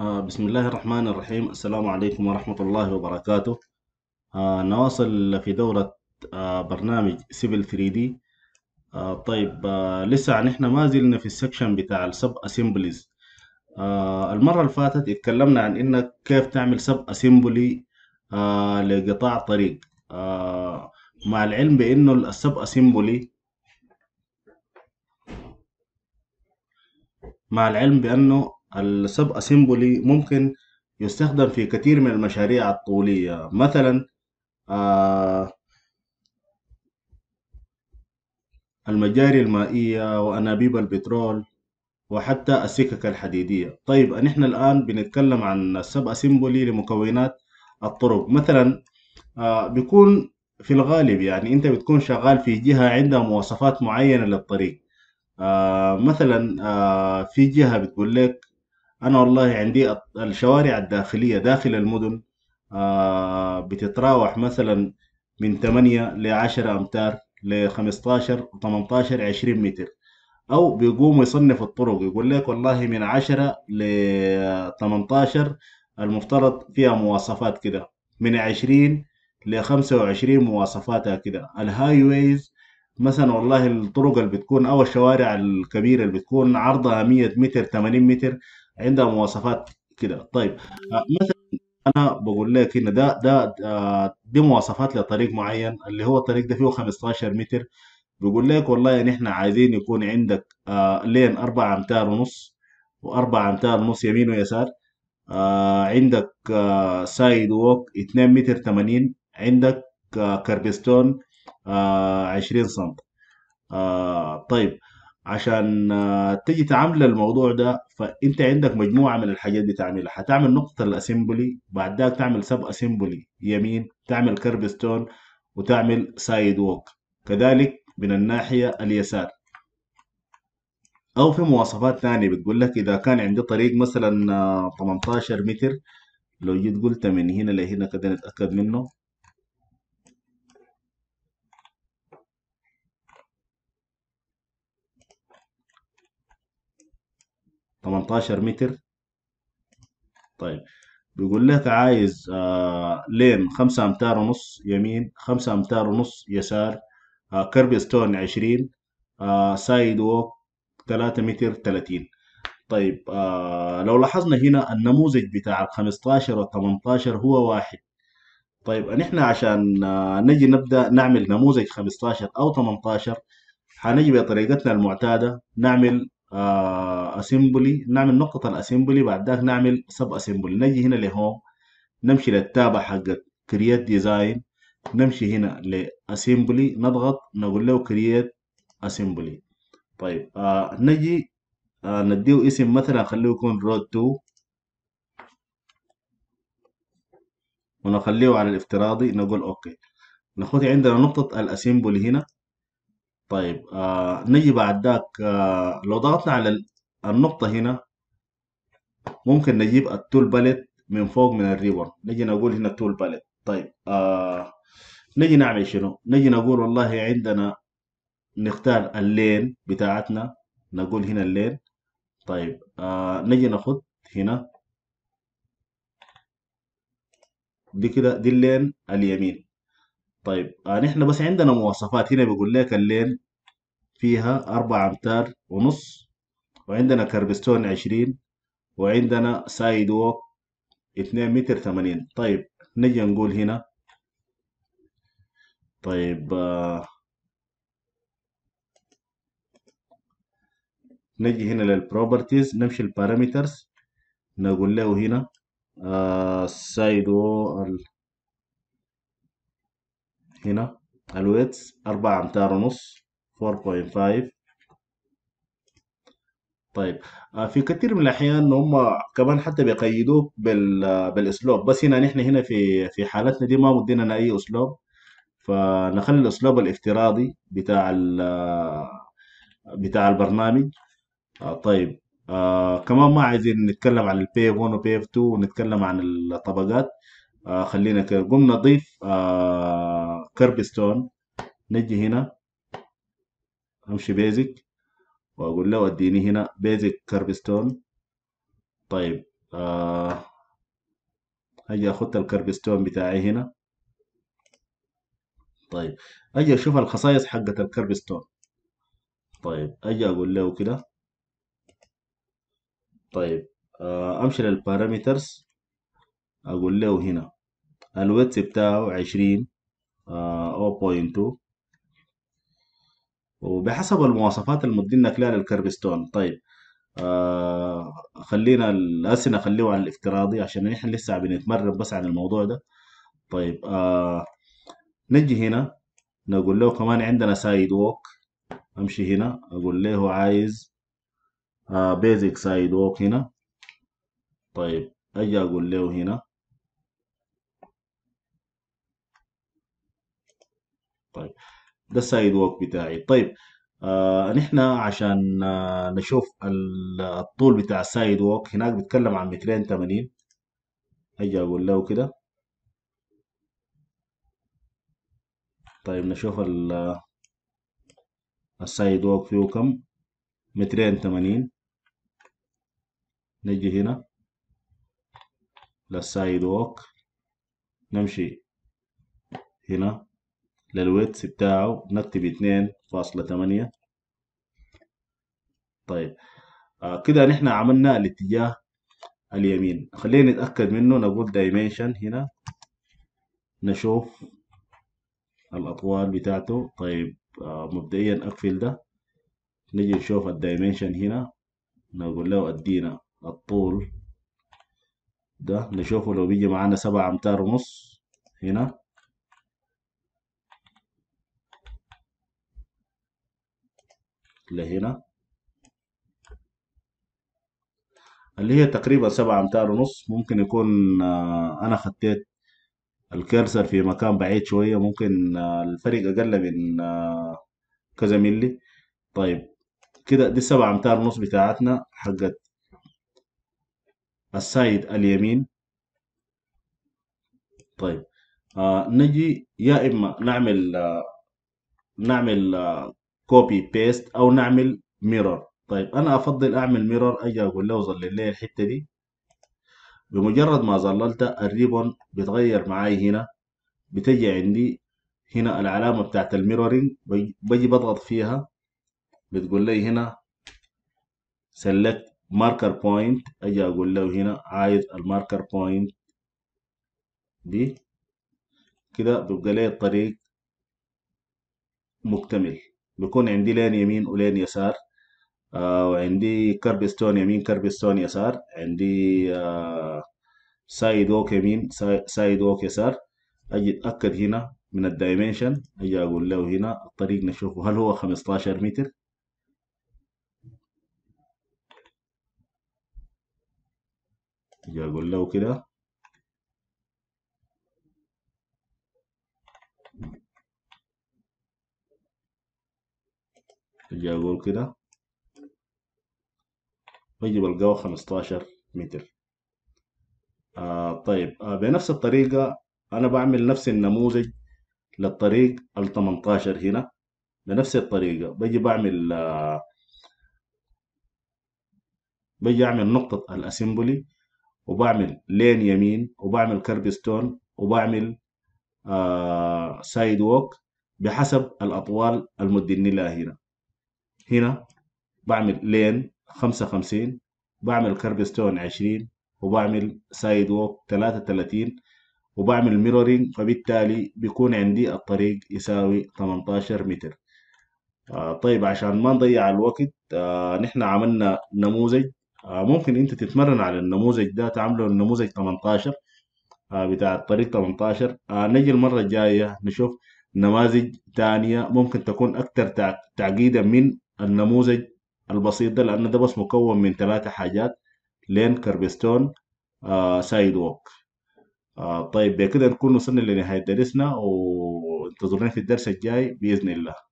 آه، بسم الله الرحمن الرحيم السلام عليكم ورحمة الله وبركاته آه، نواصل في دورة آه، برنامج سيفل 3 دي طيب لسه نحن ما زلنا في السكشن بتاع السب اسمبليز المرة اللي فاتت اتكلمنا عن انك كيف تعمل سب اسمبلي لقطاع طريق مع العلم بانه السب اسيمبلي مع العلم بانه السب اسمبلي ممكن يستخدم في كثير من المشاريع الطولية مثلا آه، المجاري المائية وأنابيب البترول وحتى السكك الحديدية طيب نحن الآن بنتكلم عن السب اسمبلي لمكونات الطرق مثلا آه، بيكون في الغالب يعني أنت بتكون شغال في جهة عندها مواصفات معينة للطريق آه مثلا آه في جهة بتقول لك انا والله عندي الشوارع الداخليه داخل المدن آه، بتتراوح مثلا من 8 ل 10 امتار ل 15 و18 20 متر او بيقوم يصنف الطرق يقول لك والله من 10 ل 18 المفترض فيها مواصفات كده من 20 ل 25 مواصفاتها كده الهاي ويز مثلا والله الطرق اللي بتكون او الشوارع الكبيره اللي بتكون عرضها 100 متر 80 متر عندها مواصفات كده طيب آه، مثلا انا بقول لك ان ده ده آه، دي مواصفات لطريق معين اللي هو الطريق ده فيه 15 متر بيقول لك والله يعني احنا عايزين يكون عندك آه، لين 4 امتار ونص و4 امتار ونص يمين ويسار عندك سايد ووك 2 متر 80 عندك كربستون 20 سم طيب عشان آه، تجي تعمل الموضوع ده فانت عندك مجموعه من الحاجات بتعملها هتعمل نقطه الاسمبلي بعد ذاك تعمل سب اسمبلي يمين تعمل ستون وتعمل سايد ووك كذلك من الناحيه اليسار او في مواصفات ثانيه بتقول لك اذا كان عندي طريق مثلا 18 آه، متر لو جيت قلت من هنا لهنا كده نتاكد منه 18 متر طيب بيقول لك عايز آه لين 5 امتار ونص يمين 5 امتار ونص يسار آه كرب ستون 20 آه سايد ووك 3 متر 30 طيب آه لو لاحظنا هنا النموذج بتاع ال 15 وال 18 هو واحد طيب نحن عشان آه، نجي نبدا نعمل نموذج 15 او 18 هنجي بطريقتنا المعتاده نعمل اسمبلي آه، نعمل نقطة الاسمبلي بعد ذلك نعمل سب اسمبلي نجي هنا لهوم نمشي للتابع حقت كرييت ديزاين نمشي هنا لاسمبلي نضغط نقول له كرييت اسمبلي طيب آه نجي آه نديه اسم مثلا خليه يكون رود 2 ونخليه على الافتراضي نقول اوكي ناخد عندنا نقطة الاسمبلي هنا طيب آه نجي بعد ذاك آه لو ضغطنا على النقطة هنا ممكن نجيب التول باليت من فوق من الريبون نجي نقول هنا التول باليت طيب آه نجي نعمل شنو نجي نقول والله عندنا نختار اللين بتاعتنا نقول هنا اللين طيب آه نجي ناخد هنا دي كده دي اللين اليمين طيب آه، نحن بس عندنا مواصفات هنا بيقول لك الليل فيها أربعة أمتار ونص وعندنا كربستون عشرين وعندنا سايد ووك اتنين متر ثمانين طيب نجي نقول هنا طيب آه نجي هنا للبروبرتيز نمشي البارامترز نقول له هنا آه سايد ووك هنا الويتس أربعة أمتار ونص 4.5 طيب آه، في كثير من الأحيان هم كمان حتى بيقيدوك بالأسلوب بس هنا نحن هنا في في حالتنا دي ما مدينا أي أسلوب فنخلي الأسلوب الافتراضي بتاع بتاع البرنامج آه، طيب آه كمان ما عايزين نتكلم عن البيف 1 وبيف 2 ونتكلم عن الطبقات آه خلينا كده قمنا نضيف آه كربستون نجي هنا امشي بيزك واقول له اديني هنا بيزك كربستون طيب آه اجي الكرب الكربستون بتاعي هنا طيب اجي اشوف الخصائص حقت الكربستون طيب اجي اقول له كده طيب آه امشي للبارامترز اقول له هنا الويتس بتاعه عشرين 0.2 آه، وبحسب المواصفات لك لها للكربستون طيب آه خلينا الأسئلة خليه على الافتراضي عشان نحن لسه بنتمرن بس عن الموضوع ده طيب آه نجي هنا نقول له كمان عندنا سايد ووك أمشي هنا أقول له عايز آه بيزك سايد ووك هنا طيب أجي أقول له هنا طيب ده السايد ووك بتاعي طيب آه نحن عشان آه نشوف الطول بتاع السايد ووك هناك بيتكلم عن مترين 80 اجي اقول له كده طيب نشوف السايد آه، ووك فيه كم مترين 80 نجي هنا للسايد ووك نمشي هنا للويتس بتاعه نكتب اتنين فاصلة تمانية طيب آه كده نحن عملنا الاتجاه اليمين خلينا نتأكد منه نقول دايمنشن هنا نشوف الأطوال بتاعته طيب آه مبدئيا أقفل ده نجي نشوف الدايمنشن هنا نقول له أدينا الطول ده نشوفه لو بيجي معانا سبعة أمتار ونص هنا لهنا اللي هي تقريبا سبعة امتار ونص ممكن يكون آه، انا خطيت الكيرسر في مكان بعيد شوية ممكن آه، الفريق اقل من آه، كذا ملي طيب كده دي سبعة امتار ونص بتاعتنا حقت السايد اليمين طيب آه نجي يا اما نعمل آه نعمل آه كوبي بيست او نعمل ميرور طيب انا افضل اعمل ميرور اجي اقول له ظلل لي الحته دي بمجرد ما ظللت الريبون بيتغير معاي هنا بتجي عندي هنا العلامه بتاعت الميرورنج بجي بضغط فيها بتقول لي هنا سلكت ماركر بوينت اجي اقول له هنا عايز الماركر بوينت دي كده بيبقى لي الطريق مكتمل بيكون عندي لين يمين ولين يسار آه وعندي ستون يمين كرب ستون يسار عندي آه سايد ووك يمين سايد ووك يسار اجي اتاكد هنا من الدايمنشن اجي اقول له هنا الطريق نشوفه هل هو 15 متر اجي اقول له كده أجي أقول كده بجيب القوة 15 متر آه طيب آه بنفس الطريقة أنا بعمل نفس النموذج للطريق ال 18 هنا بنفس الطريقة بجي بعمل آه بجي أعمل نقطة الأسمبلي وبعمل لين يمين وبعمل كربستون وبعمل آه سايد ووك بحسب الأطوال المدني لها هنا هنا بعمل لين 55 بعمل كربستون 20 وبعمل سايد ووك 33 وبعمل ميرورينج فبالتالي بيكون عندي الطريق يساوي 18 متر آه طيب عشان ما نضيع الوقت آه نحن عملنا نموذج آه ممكن انت تتمرن على النموذج ده تعمله النموذج 18 آه، بتاع الطريق 18 آه، نجي المرة الجاية نشوف نماذج تانية ممكن تكون أكثر تعقيدا من النموذج البسيط ده لأن ده بس مكون من ثلاثة حاجات لين كربستون آه سايد ووك آه طيب بكده نكون وصلنا لنهاية درسنا وانتظرونا في الدرس الجاي بإذن الله